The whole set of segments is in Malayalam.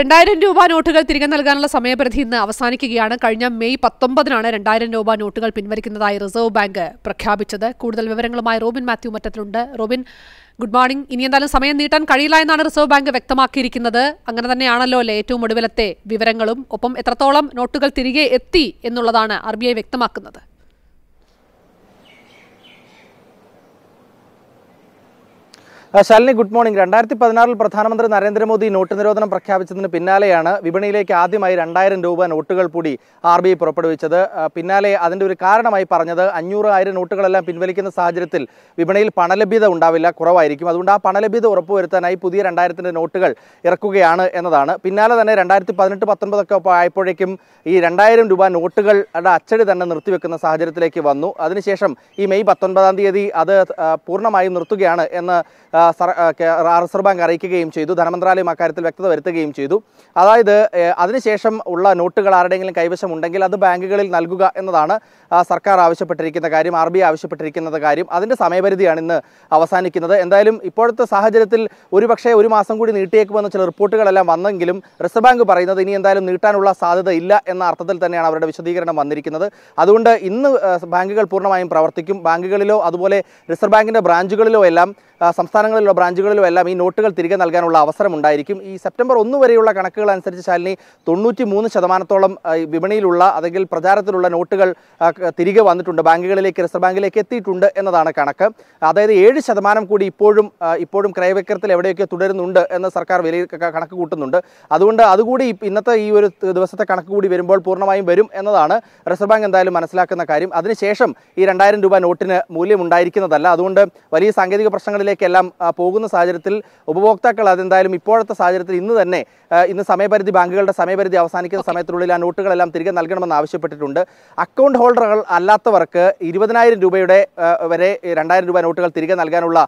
രണ്ടായിരം രൂപ നോട്ടുകൾ തിരികെ നൽകാനുള്ള സമയപരിധി ഇന്ന് അവസാനിക്കുകയാണ് കഴിഞ്ഞ മെയ് പത്തൊമ്പതിനാണ് രണ്ടായിരം രൂപ നോട്ടുകൾ പിൻവലിക്കുന്നതായി റിസർവ് ബാങ്ക് പ്രഖ്യാപിച്ചത് കൂടുതൽ വിവരങ്ങളുമായി റോബിൻ മാത്യു മറ്റത്തിലുണ്ട് റോബിൻ ഗുഡ് മോർണിംഗ് ഇനി എന്തായാലും സമയം നീട്ടാൻ കഴിയില്ല എന്നാണ് റിസർവ് ബാങ്ക് വ്യക്തമാക്കിയിരിക്കുന്നത് അങ്ങനെ തന്നെയാണല്ലോ അല്ലേ ഏറ്റവും ഒടുവിലത്തെ വിവരങ്ങളും ഒപ്പം എത്രത്തോളം നോട്ടുകൾ തിരികെ എത്തി എന്നുള്ളതാണ് ആർ വ്യക്തമാക്കുന്നത് ശാലിനി ഗുഡ് മോർണിംഗ് രണ്ടായിരത്തി പതിനാറിൽ പ്രധാനമന്ത്രി നരേന്ദ്രമോദി നോട്ട് നിരോധനം പ്രഖ്യാപിച്ചതിന് പിന്നാലെയാണ് വിപണിയിലേക്ക് ആദ്യമായി രണ്ടായിരം രൂപ നോട്ടുകൾ കൂടി ആർ ബി ഐ പുറപ്പെടുവിച്ചത് പിന്നാലെ അതിൻ്റെ ഒരു കാരണമായി പറഞ്ഞത് അഞ്ഞൂറ് ആയിരം നോട്ടുകളെല്ലാം പിൻവലിക്കുന്ന സാഹചര്യത്തിൽ വിപണിയിൽ പണലഭ്യത ഉണ്ടാവില്ല കുറവായിരിക്കും അതുകൊണ്ട് ആ പണലഭ്യത ഉറപ്പുവരുത്താനായി പുതിയ രണ്ടായിരത്തിൻ്റെ നോട്ടുകൾ ഇറക്കുകയാണ് എന്നതാണ് പിന്നാലെ തന്നെ രണ്ടായിരത്തി പതിനെട്ട് പത്തൊൻപതൊക്കെ ആയപ്പോഴേക്കും ഈ രണ്ടായിരം രൂപ നോട്ടുകളുടെ അച്ചടി തന്നെ നിർത്തിവെക്കുന്ന സാഹചര്യത്തിലേക്ക് വന്നു അതിനുശേഷം ഈ മെയ് പത്തൊൻപതാം തീയതി അത് പൂർണ്ണമായും നിർത്തുകയാണ് എന്ന് റിസർവ് ബാങ്ക് അറിയിക്കുകയും ചെയ്തു ധനമന്ത്രാലയം അക്കാര്യത്തിൽ വ്യക്തത വരുത്തുകയും ചെയ്തു അതായത് അതിനുശേഷം ഉള്ള നോട്ടുകൾ ആരുടെയെങ്കിലും കൈവശം ഉണ്ടെങ്കിൽ അത് ബാങ്കുകളിൽ നൽകുക എന്നതാണ് സർക്കാർ ആവശ്യപ്പെട്ടിരിക്കുന്ന കാര്യം ആർ ബി ഐ കാര്യം അതിൻ്റെ സമയപരിധിയാണ് ഇന്ന് അവസാനിക്കുന്നത് എന്തായാലും ഇപ്പോഴത്തെ സാഹചര്യത്തിൽ ഒരുപക്ഷേ ഒരു മാസം കൂടി നീട്ടിയേക്കുമെന്ന് ചില റിപ്പോർട്ടുകളെല്ലാം വന്നെങ്കിലും റിസർവ് ബാങ്ക് പറയുന്നത് ഇനി എന്തായാലും നീട്ടാനുള്ള സാധ്യത ഇല്ല എന്ന അർത്ഥത്തിൽ തന്നെയാണ് അവരുടെ വിശദീകരണം വന്നിരിക്കുന്നത് അതുകൊണ്ട് ഇന്ന് ബാങ്കുകൾ പൂർണ്ണമായും പ്രവർത്തിക്കും ബാങ്കുകളിലോ അതുപോലെ റിസർവ് ബാങ്കിൻ്റെ ബ്രാഞ്ചുകളിലോ എല്ലാം സംസ്ഥാനങ്ങളിലോ ബ്രാഞ്ചുകളിലോ എല്ലാം ഈ നോട്ടുകൾ തിരികെ നൽകാനുള്ള അവസരമുണ്ടായിരിക്കും ഈ സെപ്റ്റംബർ ഒന്ന് വരെയുള്ള കണക്കുകൾ അനുസരിച്ച് ശാലിനി തൊണ്ണൂറ്റി മൂന്ന് ശതമാനത്തോളം വിപണിയിലുള്ള അല്ലെങ്കിൽ പ്രചാരത്തിലുള്ള നോട്ടുകൾ തിരികെ വന്നിട്ടുണ്ട് ബാങ്കുകളിലേക്ക് റിസർവ് ബാങ്കിലേക്ക് എത്തിയിട്ടുണ്ട് എന്നതാണ് കണക്ക് അതായത് ഏഴ് ശതമാനം കൂടി ഇപ്പോഴും ഇപ്പോഴും ക്രയവിക്രത്തിൽ എവിടെയൊക്കെ തുടരുന്നുണ്ട് എന്ന് സർക്കാർ വിലയിൽ കണക്ക് കൂട്ടുന്നുണ്ട് അതുകൊണ്ട് അതുകൂടി ഇന്നത്തെ ഈ ഒരു ദിവസത്തെ കണക്ക് കൂടി വരുമ്പോൾ പൂർണ്ണമായും വരും എന്നതാണ് റിസർവ് ബാങ്ക് എന്തായാലും മനസ്സിലാക്കുന്ന കാര്യം അതിനുശേഷം ഈ രണ്ടായിരം രൂപ നോട്ടിന് മൂല്യമുണ്ടായിരിക്കുന്നതല്ല അതുകൊണ്ട് വലിയ സാങ്കേതിക പ്രശ്നങ്ങളിലേക്ക് നടപടികളിലേക്കെല്ലാം പോകുന്ന സാഹചര്യത്തിൽ ഉപഭോക്താക്കൾ അതെന്തായാലും ഇപ്പോഴത്തെ സാഹചര്യത്തിൽ ഇന്ന് തന്നെ ഇന്ന് സമയപരിധി ബാങ്കുകളുടെ സമയപരിധി അവസാനിക്കുന്ന സമയത്തിനുള്ളിൽ ആ നോട്ടുകളെല്ലാം തിരികെ നൽകണമെന്ന് ആവശ്യപ്പെട്ടിട്ടുണ്ട് അക്കൗണ്ട് ഹോൾഡറുകൾ അല്ലാത്തവർക്ക് ഇരുപതിനായിരം രൂപയുടെ വരെ രണ്ടായിരം രൂപ നോട്ടുകൾ തിരികെ നൽകാനുള്ള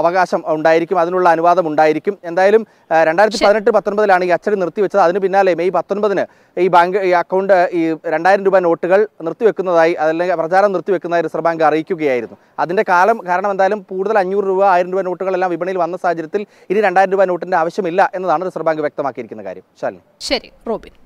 അവകാശം ഉണ്ടായിരിക്കും അതിനുള്ള അനുവാദം ഉണ്ടായിരിക്കും എന്തായാലും രണ്ടായിരത്തി പതിനെട്ട് പത്തൊൻപതിലാണ് ഈ അച്ചടി നിർത്തിവെച്ചത് അതിന് പിന്നാലെ മെയ് പത്തൊൻപതിന് ഈ ബാങ്ക് ഈ അക്കൗണ്ട് ഈ രണ്ടായിരം രൂപ നോട്ടുകൾ നിർത്തിവെക്കുന്നതായി അതല്ലെങ്കിൽ പ്രചാരം നിർത്തിവെക്കുന്നതായി റിസർവ് ബാങ്ക് അറിയിക്കുകയായിരുന്നു അതിൻ്റെ കാലം കാരണം എന്തായാലും കൂടുതൽ അഞ്ഞൂറ് രൂപ ആയിരം രൂപ നോട്ടുകളെല്ലാം വിപണിയിൽ വന്ന സാഹചര്യത്തിൽ ഇനി രണ്ടായിരം രൂപ നോട്ടിന്റെ ആവശ്യമില്ല എന്നതാണ് റിസർവ് ബാങ്ക് വ്യക്തമാക്കിയിരിക്കുന്ന കാര്യം ശാലിനി ശരി റോബിൻ